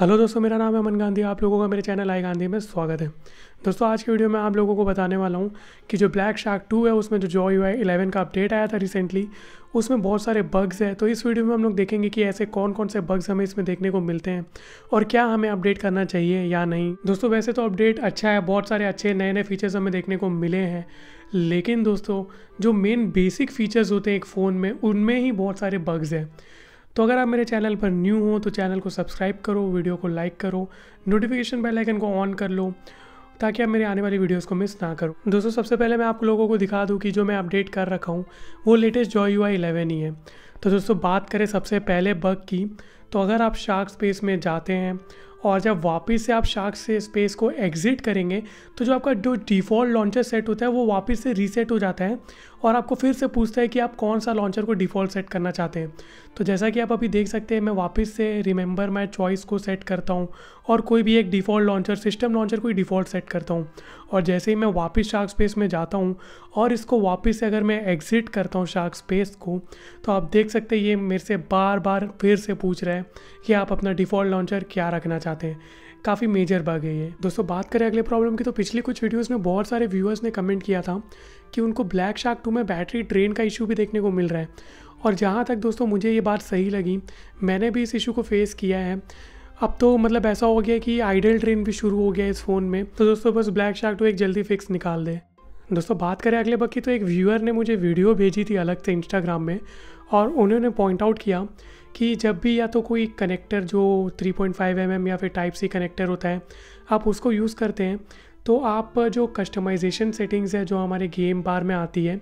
hello दोस्तों मेरा नाम है अमन गांधी आप लोगों का मेरे चैनल आई गांधी में स्वागत है दोस्तों आज की वीडियो में आप लोगों को बताने वाला हूँ कि जो ब्लैक शार्क टू है उसमें जो जॉय हुआ इलेवन का अपडेट आया था रिसेंटली उसमें बहुत सारे बग्स हैं तो इस वीडियो में हम लोग देखेंगे कि ऐसे कौन कौन से बग्स हमें इसमें देखने को मिलते हैं और क्या हमें अपडेट करना चाहिए या नहीं दोस्तों वैसे तो अपडेट अच्छा है बहुत सारे अच्छे नए नए फीचर्स हमें देखने को मिले हैं लेकिन दोस्तों जो मेन बेसिक फीचर्स होते हैं एक फ़ोन में उनमें ही बहुत सारे बग्स हैं तो अगर आप मेरे चैनल पर न्यू हो तो चैनल को सब्सक्राइब करो वीडियो को लाइक करो नोटिफिकेशन बेल आइकन को ऑन कर लो ताकि आप मेरे आने वाली वीडियोस को मिस ना करो दोस्तों सबसे पहले मैं आप लोगों को दिखा दूँ कि जो मैं अपडेट कर रखा हूँ वो latest Joy U I eleven ही है तो दोस्तों बात करें सबसे पहले बग की तो अगर आप शार्क स्पेस में जाते हैं और जब वापस से आप शार्क से स्पेस को एग्ज़िट करेंगे तो जो आपका जो डिफ़ॉल्ट लॉन्चर सेट होता है वो वापस से रीसेट हो जाता है और आपको फिर से पूछता है कि आप कौन सा लॉन्चर को डिफ़ॉल्ट सेट करना चाहते हैं तो जैसा कि आप अभी देख सकते हैं मैं वापस से रिमेंबर माई चॉइस को सेट करता हूँ और कोई भी एक डिफ़ॉल्ट लॉन्चर सिस्टम लॉन्चर कोई डिफ़ॉल्ट सेट करता हूँ और जैसे ही मैं वापस शार्क स्पेस में जाता हूँ और इसको वापस से अगर मैं एग्ज़िट करता हूँ शार्क स्पेस को तो आप देख सकते हैं ये मेरे से बार बार फिर से पूछ रहा है कि आप अपना डिफ़ॉल्ट लॉन्चर क्या रखना चाहते हैं काफ़ी मेजर बग है ये दोस्तों बात करें अगले प्रॉब्लम की तो पिछली कुछ वीडियोस में बहुत सारे व्यूअर्स ने कमेंट किया था कि उनको ब्लैक शार्क टू में बैटरी ड्रेन का इशू भी देखने को मिल रहा है और जहाँ तक दोस्तों मुझे ये बात सही लगी मैंने भी इस इशू को फेस किया है अब तो मतलब ऐसा हो गया कि आइडल ट्रेन भी शुरू हो गया इस फ़ोन में तो दोस्तों बस ब्लैक शार्क टू एक जल्दी फिक्स निकाल दे दोस्तों बात करें अगले बग की तो एक व्यूअर ने मुझे वीडियो भेजी थी अलग से इंस्टाग्राम में और उन्होंने पॉइंट आउट किया कि जब भी या तो कोई कनेक्टर जो 3.5 पॉइंट mm या फिर टाइप सी कनेक्टर होता है आप उसको यूज़ करते हैं तो आप जो कस्टमाइजेशन सेटिंग्स है जो हमारे गेम बार में आती है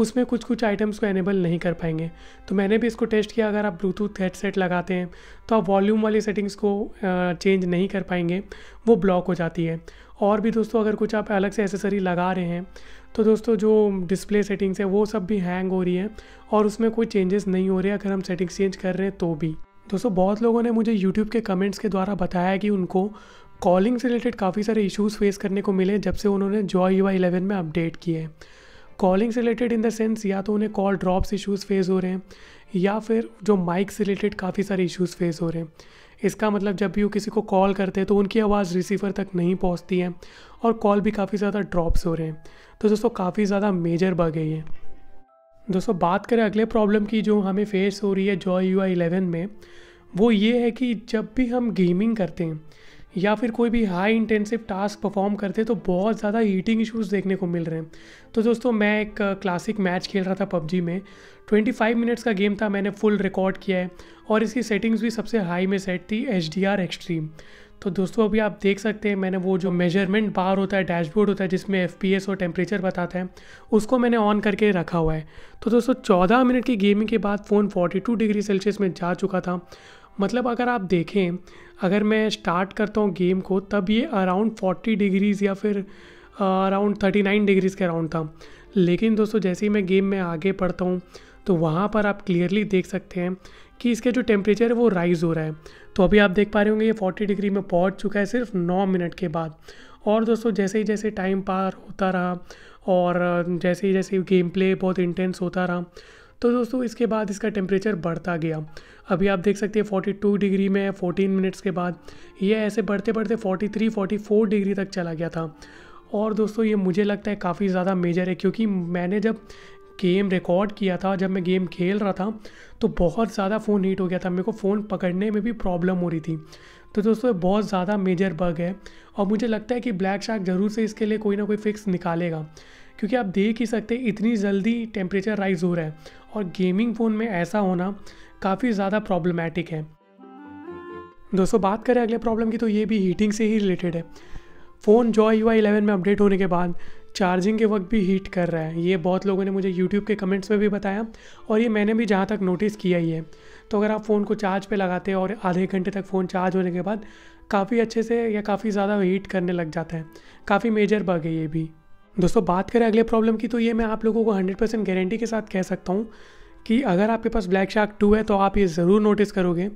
उसमें कुछ कुछ आइटम्स को एनेबल नहीं कर पाएंगे तो मैंने भी इसको टेस्ट किया अगर आप ब्लूटूथ हेडसेट लगाते हैं तो आप वॉल्यूम वाली सेटिंग्स को चेंज नहीं कर पाएंगे वो ब्लॉक हो जाती है और भी दोस्तों अगर कुछ आप अलग से एसेसरी लगा रहे हैं तो दोस्तों जो डिस्प्ले सेटिंग्स है वो सब भी हैंग हो रही है और उसमें कोई चेंजेस नहीं हो रहे अगर हम सेटिंग्स चेंज कर रहे हैं तो भी दोस्तों बहुत लोगों ने मुझे यूट्यूब के कमेंट्स के द्वारा बताया कि उनको कॉलिंग से रिलेटेड काफ़ी सारे इश्यूज़ फेस करने को मिले जब से उन्होंने जॉय यू आई में अपडेट किए हैं कॉलिंग से रिलेटेड इन द सेंस या तो उन्हें कॉल ड्रॉप्स इश्यूज़ फेस हो रहे हैं या फिर जो माइक से रिलेटेड काफ़ी सारे इश्यूज़ फेस हो रहे हैं इसका मतलब जब भी वो किसी को कॉल करते हैं तो उनकी आवाज़ रिसीवर तक नहीं पहुंचती है और कॉल भी काफ़ी ज़्यादा ड्रॉप्स हो रहे हैं तो दोस्तों काफ़ी ज़्यादा मेजर बग है ये दोस्तों बात करें अगले प्रॉब्लम की जो हमें फेस हो रही है जॉय यू आई इलेवन में वो ये है कि जब भी हम गेमिंग करते हैं या फिर कोई भी हाई इंटेंसिव टास्क परफॉर्म करते तो बहुत ज़्यादा हीटिंग इश्यूज़ देखने को मिल रहे हैं तो दोस्तों मैं एक क्लासिक मैच खेल रहा था पबजी में 25 मिनट्स का गेम था मैंने फुल रिकॉर्ड किया है और इसकी सेटिंग्स भी सबसे हाई में सेट थी एच एक्सट्रीम तो दोस्तों अभी आप देख सकते हैं मैंने वो जो मेजरमेंट बार होता है डैशबोर्ड होता है जिसमें एफ और टेम्परेचर बताता है उसको मैंने ऑन करके रखा हुआ है तो दोस्तों 14 मिनट की गेमिंग के बाद फ़ोन 42 डिग्री सेल्सियस में जा चुका था मतलब अगर आप देखें अगर मैं स्टार्ट करता हूँ गेम को तब ये अराउंड 40 डिग्रीज़ या फिर अराउंड 39 डिग्रीज़ के अराउंड था लेकिन दोस्तों जैसे ही मैं गेम में आगे पढ़ता हूँ तो वहाँ पर आप क्लियरली देख सकते हैं कि इसका जो टेम्परेचर है वो राइज़ हो रहा है तो अभी आप देख पा रहे होंगे ये 40 डिग्री में पहुँच चुका है सिर्फ 9 मिनट के बाद और दोस्तों जैसे ही जैसे टाइम पार होता रहा और जैसे ही जैसे गेम प्ले बहुत इंटेंस होता रहा तो दोस्तों इसके बाद इसका टेम्परेचर बढ़ता गया अभी आप देख सकते हैं 42 डिग्री में 14 मिनट्स के बाद ये ऐसे बढ़ते बढ़ते 43 44 डिग्री तक चला गया था और दोस्तों ये मुझे लगता है काफ़ी ज़्यादा मेजर है क्योंकि मैंने जब गेम रिकॉर्ड किया था जब मैं गेम खेल रहा था तो बहुत ज़्यादा फ़ोन हीट हो गया था मेरे को फ़ोन पकड़ने में भी प्रॉब्लम हो रही थी तो दोस्तों बहुत ज़्यादा मेजर बग है और मुझे लगता है कि ब्लैक शार्क ज़रूर से इसके लिए कोई ना कोई फिक्स निकालेगा क्योंकि आप देख ही सकते इतनी जल्दी टेम्परेचर राइज़ हो रहा है और गेमिंग फ़ोन में ऐसा होना काफ़ी ज़्यादा प्रॉब्लमेटिक है दोस्तों बात करें अगले प्रॉब्लम की तो ये भी हीटिंग से ही रिलेटेड है फ़ोन जो यू आई इलेवन में अपडेट होने के बाद चार्जिंग के वक्त भी हीट कर रहा है ये बहुत लोगों ने मुझे यूट्यूब के कमेंट्स में भी बताया और ये मैंने भी जहाँ तक नोटिस किया ही है तो अगर आप फ़ोन को चार्ज पे लगाते हैं और आधे घंटे तक फ़ोन चार्ज होने के बाद काफ़ी अच्छे से या काफ़ी ज़्यादा हीट करने लग जाता है काफ़ी मेजर बग है ये भी दोस्तों बात करें अगले प्रॉब्लम की तो ये मैं आप लोगों को 100 परसेंट गारंटी के साथ कह सकता हूँ कि अगर आपके पास ब्लैक शार्क टू है तो आप ये ज़रूर नोटिस करोगे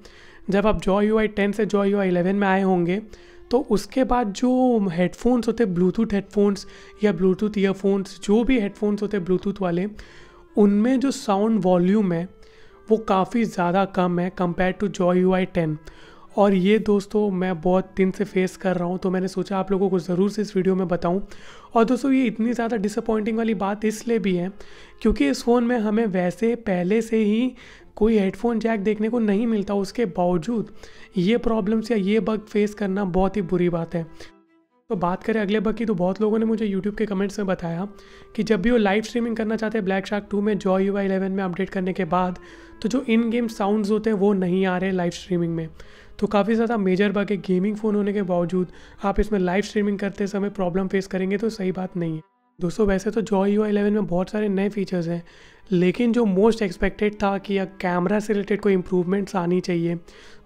जब आप जॉय यू आई टेन से जॉय यू आई इलेवन में आए होंगे तो उसके बाद जो हेडफोन्स होते ब्लूटूथ हेडफोन्स या ब्लूटूथ ईयरफोन्स जो भी हेडफोन्स होते ब्लूटूथ वाले उनमें जो साउंड वॉल्यूम है वो काफ़ी ज़्यादा कम है compare to Joy U I ten और ये दोस्तों मैं बहुत दिन से फेस कर रहा हूँ तो मैंने सोचा आप लोगों को ज़रूर से इस वीडियो में बताऊँ और दोस्तों ये इतनी ज़्यादा डिसअपॉइंटिंग वाली बात इसलिए भी है क्योंकि इस फ़ोन में हमें वैसे पहले से ही कोई हेडफोन जैक देखने को नहीं मिलता उसके बावजूद ये प्रॉब्लम्स या ये बग फेस करना बहुत ही बुरी बात है तो बात करें अगले बग की तो बहुत लोगों ने मुझे YouTube के कमेंट्स में बताया कि जब भी वो लाइव स्ट्रीमिंग करना चाहते हैं ब्लैक शार्क 2 में जॉय यू इलेवन में अपडेट करने के बाद तो जो इन गेम साउंड्स होते हैं वो नहीं आ रहे लाइव स्ट्रीमिंग में तो काफ़ी ज़्यादा मेजर बग है गेमिंग फ़ोन होने के बावजूद आप इसमें लाइव स्ट्रीमिंग करते समय प्रॉब्लम फेस करेंगे तो सही बात नहीं है दोस्तों वैसे तो जॉय यू इलेवन में बहुत सारे नए फीचर्स हैं लेकिन जो मोस्ट एक्सपेक्टेड था कि या कैमरा से रिलेटेड कोई इम्प्रूवमेंट्स आनी चाहिए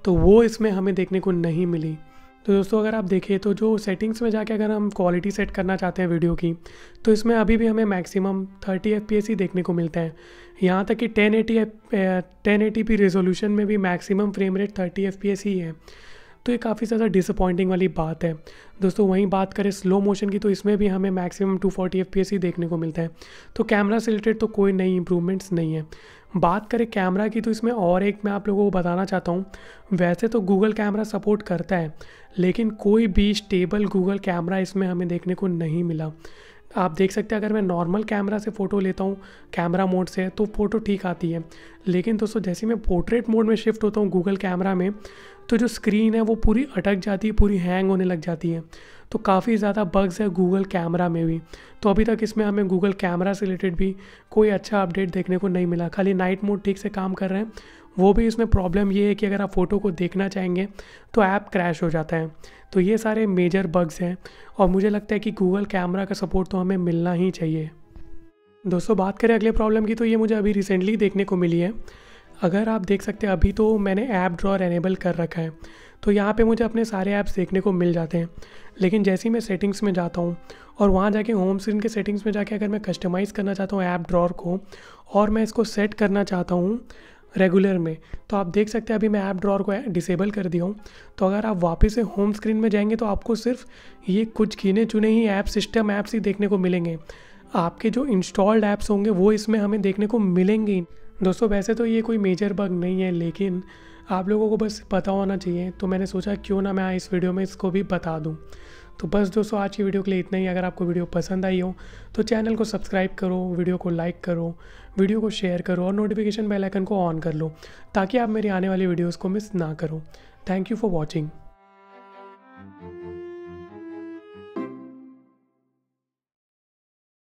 तो वो इसमें हमें देखने को नहीं मिली तो दोस्तों अगर आप देखें तो जो सेटिंग्स में जाके अगर हम क्वालिटी सेट करना चाहते हैं वीडियो की तो इसमें अभी भी हमें मैक्सिमम 30 एफ ही देखने को मिलता है यहाँ तक कि 1080 एटी टेन एटी रेजोल्यूशन में भी मैक्सिमम फ्रेम रेट 30 एफ ही है तो ये काफ़ी ज़्यादा डिसअपॉइंटिंग वाली बात है दोस्तों वहीं बात करें स्लो मोशन की तो इसमें भी हमें मैक्सिमम 240 फोर्टी ही देखने को मिलता है तो कैमरा से रिलेटेड तो कोई नई इंप्रूवमेंट्स नहीं है बात करें कैमरा की तो इसमें और एक मैं आप लोगों को बताना चाहता हूँ वैसे तो गूगल कैमरा सपोर्ट करता है लेकिन कोई भी स्टेबल गूगल कैमरा इसमें हमें देखने को नहीं मिला आप देख सकते हैं अगर मैं नॉर्मल कैमरा से फ़ोटो लेता हूँ कैमरा मोड से तो फ़ोटो ठीक आती है लेकिन दोस्तों जैसे मैं पोर्ट्रेट मोड में शिफ्ट होता हूँ गूगल कैमरा में तो जो स्क्रीन है वो पूरी अटक जाती है पूरी हैंग होने लग जाती है तो काफ़ी ज़्यादा बग्स है गूगल कैमरा में भी तो अभी तक इसमें हमें गूगल कैमरा से रिलेटेड भी कोई अच्छा अपडेट देखने को नहीं मिला खाली नाइट मोड ठीक से काम कर रहे हैं वो भी इसमें प्रॉब्लम ये है कि अगर आप फ़ोटो को देखना चाहेंगे तो ऐप क्रैश हो जाता है तो ये सारे मेजर बग्स हैं और मुझे लगता है कि गूगल कैमरा का सपोर्ट तो हमें मिलना ही चाहिए दोस्तों बात करें अगले प्रॉब्लम की तो ये मुझे अभी रिसेंटली देखने को मिली है अगर आप देख सकते हैं अभी तो मैंने ऐप ड्रॉर एनेबल कर रखा है तो यहाँ पे मुझे अपने सारे ऐप्स देखने को मिल जाते हैं लेकिन जैसे ही मैं सेटिंग्स में जाता हूँ और वहाँ जाके होम स्क्रीन के सेटिंग्स में जाके अगर मैं कस्टमाइज़ करना चाहता हूँ ऐप ड्रॉर को और मैं इसको सेट करना चाहता हूँ रेगुलर में तो आप देख सकते हैं अभी मैं ऐप ड्रॉर को डिसेबल कर दिया हूँ तो अगर आप वापस से होम स्क्रीन में जाएंगे तो आपको सिर्फ ये कुछ गिने चुने ही ऐप सिस्टम ऐप्स ही देखने को मिलेंगे आपके जो इंस्टॉल्ड ऐप्स होंगे वो इसमें हमें देखने को मिलेंगे दोस्तों वैसे तो ये कोई मेजर बग नहीं है लेकिन आप लोगों को बस पता होना चाहिए तो मैंने सोचा क्यों ना मैं इस वीडियो में इसको भी बता दूँ तो बस दोस्तों आज की वीडियो के लिए इतना ही अगर आपको वीडियो पसंद आई हो तो चैनल को सब्सक्राइब करो वीडियो को लाइक करो वीडियो को शेयर करो और नोटिफिकेशन बेल आइकन को ऑन कर लो ताकि आप मेरी आने वाली वीडियोस को मिस ना करो थैंक यू फॉर वॉचिंग